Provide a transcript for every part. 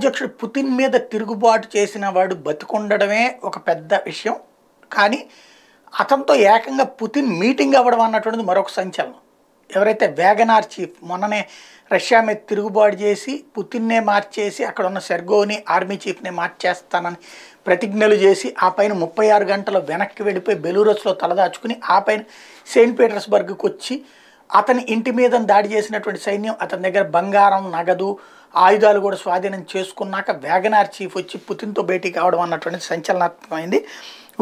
అధ్యక్షుడు పుతిన్ మీద తిరుగుబాటు చేసిన వాడు బతికుండడమే ఒక పెద్ద విషయం కానీ అతనితో ఏకంగా పుతిన్ మీటింగ్ అవ్వడం అన్నటువంటిది మరొక సంచలనం ఎవరైతే వ్యాగనార్ చీఫ్ మొన్ననే రష్యా మీద తిరుగుబాటు చేసి పుతిన్నే మార్చేసి అక్కడ ఉన్న సెర్గోని ఆర్మీ చీఫ్నే మార్చేస్తానని ప్రతిజ్ఞలు చేసి ఆ పైన ముప్పై ఆరు గంటలు వెనక్కి వెళ్ళిపోయి బెలూరస్లో తలదాచుకుని ఆ పైన సెయింట్ పీటర్స్బర్గ్కి వచ్చి అతని ఇంటి మీద దాడి చేసినటువంటి సైన్యం అతని దగ్గర బంగారం నగదు ఆయుధాలు కూడా స్వాధీనం చేసుకున్నాక వ్యాగనార్ చీఫ్ వచ్చి పుతిన్తో భేటీ కావడం అన్నటువంటి సంచలనాత్మకమైంది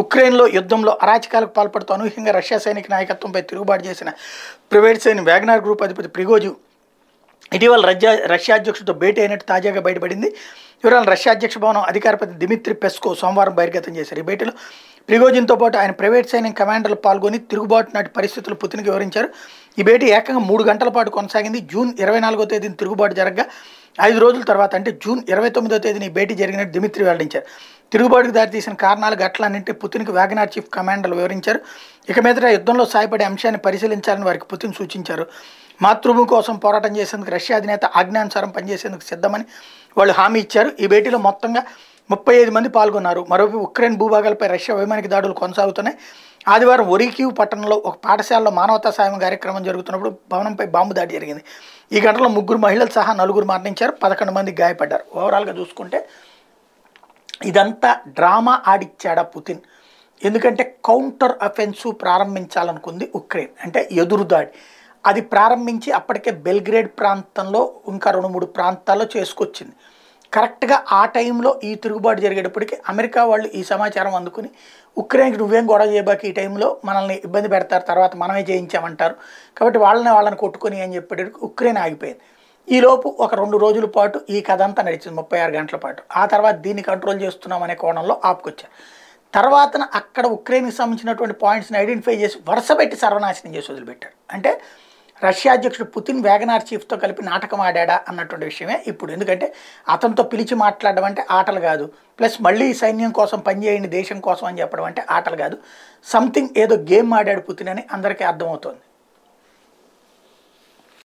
ఉక్రెయిన్లో యుద్ధంలో అరాచకాలకు పాల్పడుతూ అనూహ్యంగా రష్యా సైనిక నాయకత్వంపై తిరుగుబాటు చేసిన ప్రైవేట్ సైని వ్యాగనార్ గ్రూప్ అధిపతి ప్రిగోజు ఇటీవల రష్యా రష్యా అధ్యక్షుడితో భేటీ అయినట్టు తాజాగా బయటపడింది వివరాలు రష్యా అధ్యక్ష భవనం అధికారపతి దిమిత్రి పెస్కో సోమవారం బహిర్గతం చేశారు ఈ భేటీలో ప్రిగోజిన్తో పాటు ఆయన ప్రైవేట్ సైన్యం కమాండర్లు పాల్గొని తిరుగుబాటు నాటి పరిస్థితులు పుతినికి వివరించారు ఈ భేటీ ఏకంగా మూడు గంటల పాటు కొనసాగింది జూన్ ఇరవై నాలుగో తేదీని తిరుగుబాటు జరగగా ఐదు రోజుల తర్వాత అంటే జూన్ ఇరవై తొమ్మిదో తేదీని ఈ భేటీ జరిగినట్టు దిమిత్రి వెల్లడించారు తిరుగుబాటుకు దారితీసిన కారణాలు గట్లన్నింటినీ పుతిన్కి వ్యాగనార్ చీఫ్ కమాండర్లు వివరించారు ఇక మీదట యుద్ధంలో సాయపడే అంశాన్ని పరిశీలించాలని వారికి పుతిన్ సూచించారు మాతృభూమి కోసం పోరాటం చేసేందుకు రష్యా అధినేత ఆజ్ఞానుసారం పనిచేసేందుకు సిద్ధమని వాళ్ళు హామీ ఇచ్చారు ఈ భేటీలో మొత్తంగా ముప్పై ఐదు మంది పాల్గొన్నారు మరోవైపు ఉక్రెయిన్ భూభాగాలపై రష్యా వైమానిక దాడులు కొనసాగుతున్నాయి ఆదివారం ఒరికీవ్ పట్టణంలో ఒక పాఠశాలలో మానవతా సాయం కార్యక్రమం జరుగుతున్నప్పుడు భవనంపై బాంబు దాడి జరిగింది ఈ గంటలో ముగ్గురు మహిళలు సహా నలుగురు మరణించారు పదకొండు మంది గాయపడ్డారు ఓవరాల్గా చూసుకుంటే ఇదంతా డ్రామా ఆడిచ్చాడా పుతిన్ ఎందుకంటే కౌంటర్ అఫెన్సివ్ ప్రారంభించాలనుకుంది ఉక్రెయిన్ అంటే ఎదురుదాడి అది ప్రారంభించి అప్పటికే బెల్గ్రేడ్ ప్రాంతంలో ఇంకా రెండు మూడు ప్రాంతాల్లో చేసుకొచ్చింది కరెక్ట్గా ఆ టైంలో ఈ తిరుగుబాటు జరిగేటప్పటికి అమెరికా వాళ్ళు ఈ సమాచారం అందుకుని ఉక్రెయిన్కి నువ్వేం గొడవ చేయబాకి ఈ టైంలో మనల్ని ఇబ్బంది పెడతారు తర్వాత మనమే చేయించామంటారు కాబట్టి వాళ్ళని వాళ్ళని కొట్టుకొని అని చెప్పేటప్పుడు ఉక్రెయిన్ ఆగిపోయింది ఈలోపు ఒక రెండు రోజుల పాటు ఈ కథ అంతా నడిచింది ముప్పై ఆరు గంటల పాటు ఆ తర్వాత దీన్ని కంట్రోల్ చేస్తున్నాం అనే కోణంలో ఆపుకొచ్చారు తర్వాత అక్కడ ఉక్రెయిన్కి సంబంధించినటువంటి పాయింట్స్ని ఐడెంటిఫై చేసి వరుస పెట్టి సర్వనాశనం చేసి వదిలిపెట్టారు అంటే రష్యా అధ్యక్షుడు పుతిన్ వ్యాగనార్ చీఫ్తో కలిపి నాటకం ఆడా అన్నటువంటి విషయమే ఇప్పుడు ఎందుకంటే అతనితో పిలిచి మాట్లాడడం అంటే ఆటలు కాదు ప్లస్ మళ్ళీ సైన్యం కోసం పనిచేయండి దేశం కోసం అని చెప్పడం అంటే ఆటలు కాదు సంథింగ్ ఏదో గేమ్ ఆడాడు పుతిన్ అని అందరికీ అర్థమవుతోంది